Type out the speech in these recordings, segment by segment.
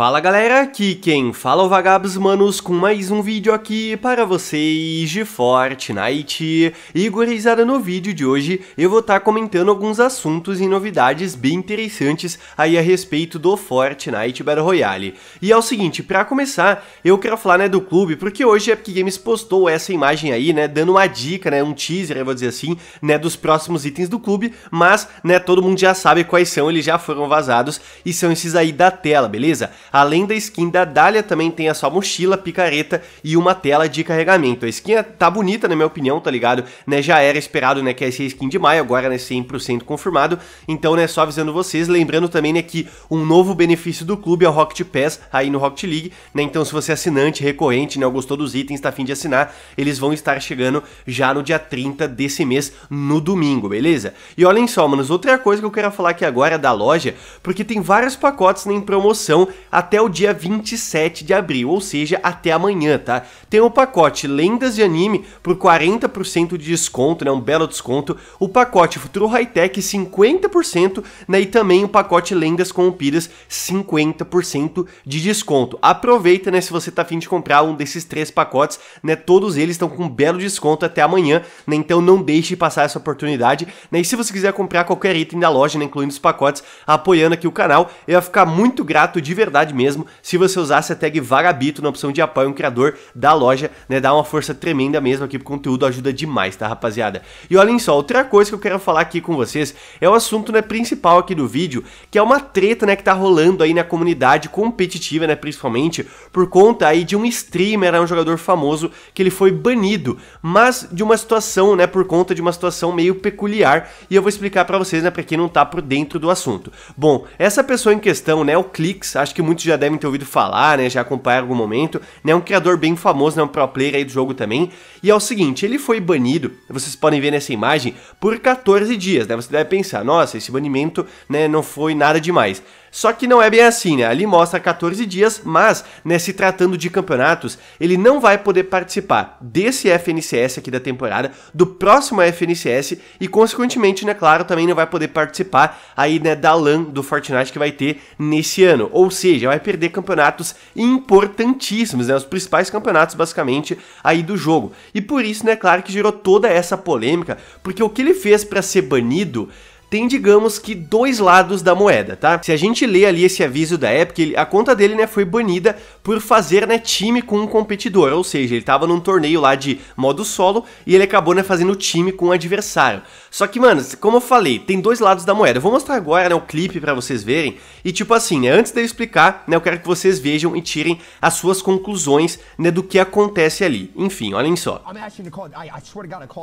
Fala galera, aqui quem fala é o Vagabos Manos com mais um vídeo aqui para vocês de Fortnite. E gurizada, no vídeo de hoje eu vou estar tá comentando alguns assuntos e novidades bem interessantes aí a respeito do Fortnite Battle Royale. E é o seguinte, para começar, eu quero falar né, do clube, porque hoje a Epic Games postou essa imagem aí, né, dando uma dica, né, um teaser, eu vou dizer assim, né, dos próximos itens do clube, mas, né, todo mundo já sabe quais são, eles já foram vazados e são esses aí da tela, beleza? Além da skin da Dália, também tem a sua mochila, picareta e uma tela de carregamento. A skin é- tá bonita, na minha opinião, tá ligado? Né, já era esperado, né, que ia ser skin de maio, agora, né, 100% confirmado. Então, né, só avisando vocês, lembrando também, né, que um novo benefício do clube é o Rocket Pass, aí no Rocket League, né, então se você é assinante, recorrente, né, gostou dos itens, tá afim de assinar, eles vão estar chegando já no dia 30 desse mês, no domingo, beleza? E olhem só, manos, outra coisa que eu quero falar aqui agora é da loja, porque tem vários pacotes, né, em promoção, a até o dia 27 de abril, ou seja, até amanhã, tá? Tem o pacote Lendas de Anime por 40% de desconto, né? Um belo desconto. O pacote Futuro High Tech 50%, né? E também o pacote Lendas com Piras 50% de desconto. Aproveita, né? Se você tá afim de comprar um desses três pacotes, né? Todos eles estão com um belo desconto até amanhã, né? Então não deixe passar essa oportunidade, né? E se você quiser comprar qualquer item da loja, né? Incluindo os pacotes, apoiando aqui o canal, eu ia ficar muito grato de verdade verdade mesmo, se você usasse a tag Varabito na opção de apoio um criador da loja, né, dá uma força tremenda mesmo aqui pro conteúdo, ajuda demais, tá rapaziada? E olhem só, outra coisa que eu quero falar aqui com vocês é o assunto, né, principal aqui do vídeo, que é uma treta, né, que tá rolando aí na comunidade competitiva, né, principalmente, por conta aí de um streamer, né, um jogador famoso, que ele foi banido, mas de uma situação, né, por conta de uma situação meio peculiar, e eu vou explicar para vocês, né, pra quem não tá por dentro do assunto. Bom, essa pessoa em questão, né, o Clix, acho que muitos muitos já devem ter ouvido falar, né, já acompanharam algum momento, né, é um criador bem famoso, né, um pro player aí do jogo também, e é o seguinte, ele foi banido, vocês podem ver nessa imagem, por 14 dias, né, você deve pensar, nossa, esse banimento, né, não foi nada demais. Só que não é bem assim, né? Ali mostra 14 dias, mas, né, se tratando de campeonatos, ele não vai poder participar desse FNCS aqui da temporada, do próximo FNCS e, consequentemente, né, claro, também não vai poder participar aí, né, da LAN do Fortnite que vai ter nesse ano. Ou seja, vai perder campeonatos importantíssimos, né? Os principais campeonatos, basicamente, aí do jogo. E por isso, né, claro que gerou toda essa polêmica, porque o que ele fez para ser banido tem, digamos que, dois lados da moeda, tá? Se a gente lê ali esse aviso da Epic, a conta dele, né, foi banida por fazer, né, time com um competidor, ou seja, ele tava num torneio lá de modo solo e ele acabou, né, fazendo time com um adversário. Só que, mano, como eu falei, tem dois lados da moeda. Eu vou mostrar agora, né, o clipe para vocês verem e, tipo assim, né, antes de eu explicar, né, eu quero que vocês vejam e tirem as suas conclusões, né, do que acontece ali. Enfim, olhem só. I'm actually gonna call,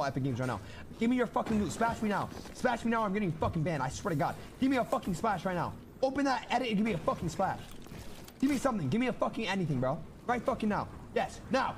I, I Epic Games agora. now. me your fucking loot. Smash me now. Smash me now. I'm getting fucking ban. I swear to God. Give me a fucking splash right now. Open that edit and give me a fucking splash. Give me something. Give me a fucking anything, bro. Right fucking now. Yes. Now.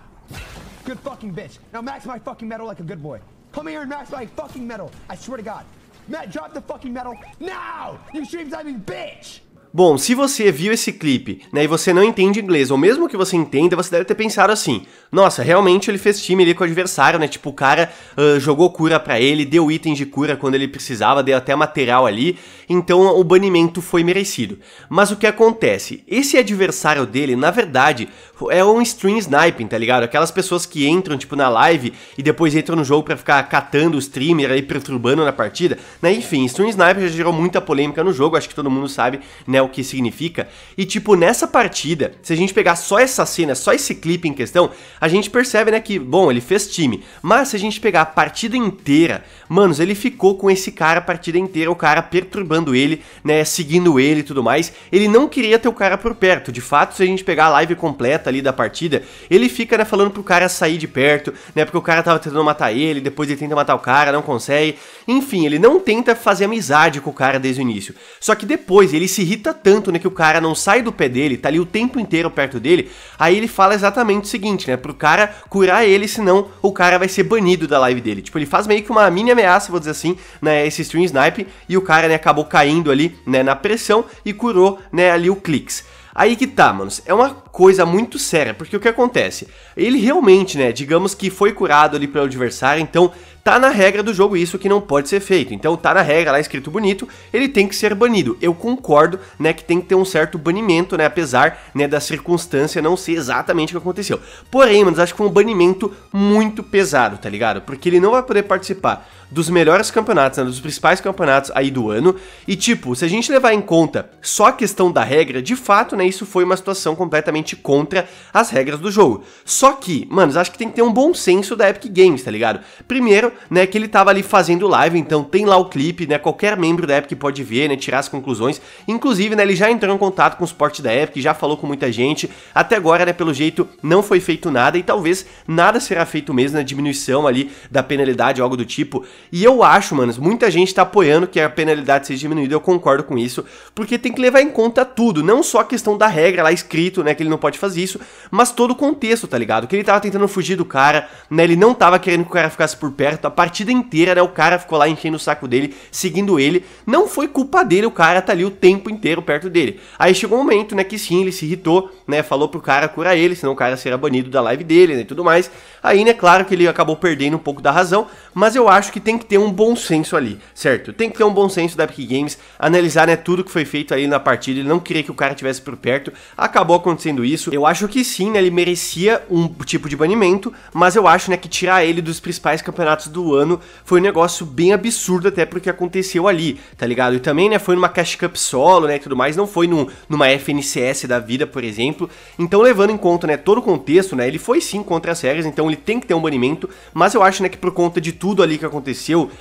Good fucking bitch. Now max my fucking medal like a good boy. Come here and max my fucking medal. I swear to God. Matt, drop the fucking medal now. You stream diving bitch. Bom, se você viu esse clipe né, e você não entende inglês, ou mesmo que você entenda, você deve ter pensado assim: nossa, realmente ele fez time ali com o adversário, né? Tipo, o cara uh, jogou cura para ele, deu itens de cura quando ele precisava, deu até material ali, então o banimento foi merecido. Mas o que acontece? Esse adversário dele, na verdade, é um stream sniping, tá ligado? Aquelas pessoas que entram, tipo, na live e depois entram no jogo para ficar catando o streamer aí, perturbando na partida, né? Enfim, stream sniper já gerou muita polêmica no jogo, acho que todo mundo sabe, né? né, o que significa. E tipo, nessa partida, se a gente pegar só essa cena, só esse clipe em questão, a gente percebe, né, que, bom, ele fez time. Mas se a gente pegar a partida inteira, manos, ele ficou com esse cara a partida inteira, o cara perturbando ele, né, seguindo ele e tudo mais. Ele não queria ter o cara por perto. De fato, se a gente pegar a live completa ali da partida, ele fica, né, falando pro cara sair de perto, né, porque o cara tava tentando matar ele, depois ele tenta matar o cara, não consegue. Enfim, ele não tenta fazer amizade com o cara desde o início. Só que depois ele se irrita irrita tanto, né, que o cara não sai do pé dele, tá ali o tempo inteiro perto dele, aí ele fala exatamente o seguinte, né, pro cara curar ele, senão o cara vai ser banido da live dele. Tipo, ele faz meio que uma mini ameaça, vou dizer assim, né, esse stream snipe, e o cara, né, acabou caindo ali, né, na pressão e curou, né, ali o cliques. Aí que tá, manos. É uma coisa muito séria, porque o que acontece? Ele realmente, né, digamos que foi curado ali pelo adversário, então Tá na regra do jogo isso que não pode ser feito. Então tá na regra lá escrito bonito, ele tem que ser banido. Eu concordo, né, que tem que ter um certo banimento, né, apesar, né, da circunstância não ser exatamente o que aconteceu. Porém, mano, acho que foi um banimento muito pesado, tá ligado? Porque ele não vai poder participar dos melhores campeonatos, né, dos principais campeonatos aí do ano. E tipo, se a gente levar em conta só a questão da regra, de fato, né, isso foi uma situação completamente contra as regras do jogo. Só que, mano, acho que tem que ter um bom senso da Epic Games, tá ligado? Primeiro, primeiro, né, que ele tava ali fazendo live, então tem lá o clipe, né, qualquer membro da Epic pode ver, né, tirar as conclusões. Inclusive, né, ele já entrou em contato com o suporte da Epic, já falou com muita gente. Até agora, né, pelo jeito não foi feito nada e talvez nada será feito mesmo na né, diminuição ali da penalidade, algo do tipo. E eu acho, manos, muita gente tá apoiando que a penalidade seja diminuída, eu concordo com isso, porque tem que levar em conta tudo, não só a questão da regra lá escrito, né, que ele não pode fazer isso, mas todo o contexto, tá ligado? Que ele tava tentando fugir do cara, né, ele não tava querendo que o cara ficasse por perto certo. A partida inteira, né, o cara ficou lá enchendo o saco dele, seguindo ele. Não foi culpa dele, o cara tá ali o tempo inteiro perto dele. Aí chegou um momento, né, que sim, ele se irritou né? Falou pro cara curar ele, senão o cara será banido da live dele né, e tudo mais. Aí, né, claro que ele acabou perdendo um pouco da razão, mas eu acho que tem que ter um bom senso ali, certo? Tem que ter um bom senso da Epic Games, analisar, né, tudo que foi feito ali na partida, ele não queria que o cara tivesse por perto, acabou acontecendo isso. Eu acho que sim, né, ele merecia um tipo de banimento, mas eu acho, né, que tirar ele dos principais campeonatos do ano foi um negócio bem absurdo até porque aconteceu ali, tá ligado? E também, né, foi numa Cash Cup solo, né, e tudo mais, não foi num, numa FNCS da vida, por exemplo, então, levando em conta né, todo o contexto, né, ele foi sim contra as regras, então ele tem que ter um banimento, mas eu acho né, que por conta de tudo ali que aconteceu,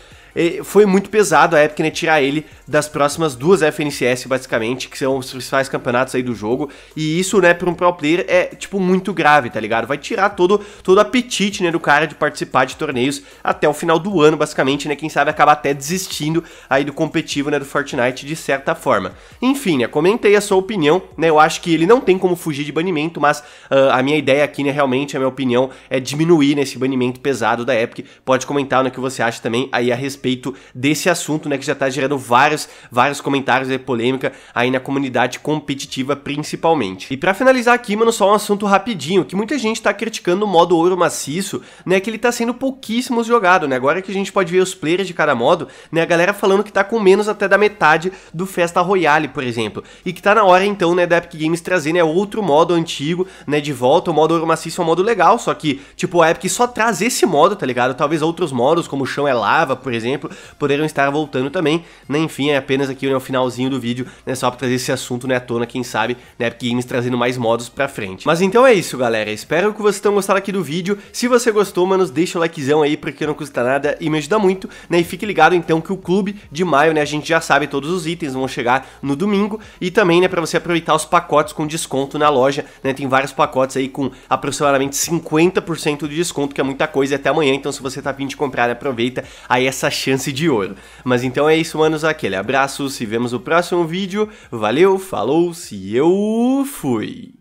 foi muito pesado a Epic né, tirar ele das próximas duas FNCS, basicamente, que são os principais campeonatos aí do jogo. E isso, né, para um pro player é, tipo, muito grave, tá ligado? Vai tirar todo todo apetite, né, do cara de participar de torneios até o final do ano, basicamente, né? Quem sabe acaba até desistindo aí do competitivo, né, do Fortnite, de certa forma. Enfim, né, comentei a sua opinião, né? Eu acho que ele não tem como fugir de banimento, mas uh, a minha ideia aqui, né, realmente, a minha opinião é diminuir, né, esse banimento pesado da Epic. Pode comentar no né, que você acha também aí a respeito respeito desse assunto, né, que já está gerando vários, vários comentários e polêmica aí na comunidade competitiva principalmente. E para finalizar aqui, mano, só um assunto rapidinho, que muita gente está criticando o modo ouro maciço, né, que ele está sendo pouquíssimo jogado, né, agora que a gente pode ver os players de cada modo, né, a galera falando que está com menos até da metade do Festa Royale, por exemplo, e que está na hora então, né, da Epic Games trazer, né, outro modo antigo, né, de volta, o modo ouro maciço é um modo legal, só que, tipo, a Epic só traz esse modo, tá ligado? Talvez outros modos, como o chão é lava, por exemplo, exemplo, poderiam estar voltando também. Né? Enfim, é apenas aqui né, o finalzinho do vídeo, né? Só pra trazer esse assunto né, à tona, quem sabe, né? Epic Games trazendo mais modos pra frente. Mas então é isso, galera. Espero que vocês tenham gostado aqui do vídeo. Se você gostou, mano, deixa o likezão aí, porque não custa nada e me ajuda muito, né? E fique ligado então que o clube de maio, né? A gente já sabe todos os itens vão chegar no domingo e também, né, pra você aproveitar os pacotes com desconto na loja, né? Tem vários pacotes aí com aproximadamente 50% de desconto, que é muita coisa, e até amanhã. Então, se você tá vindo de comprar, né, aproveita aí essa chance de ouro. Mas então é isso, manos. Aquele abraço, se vemos no próximo vídeo. Valeu, falou, se eu fui!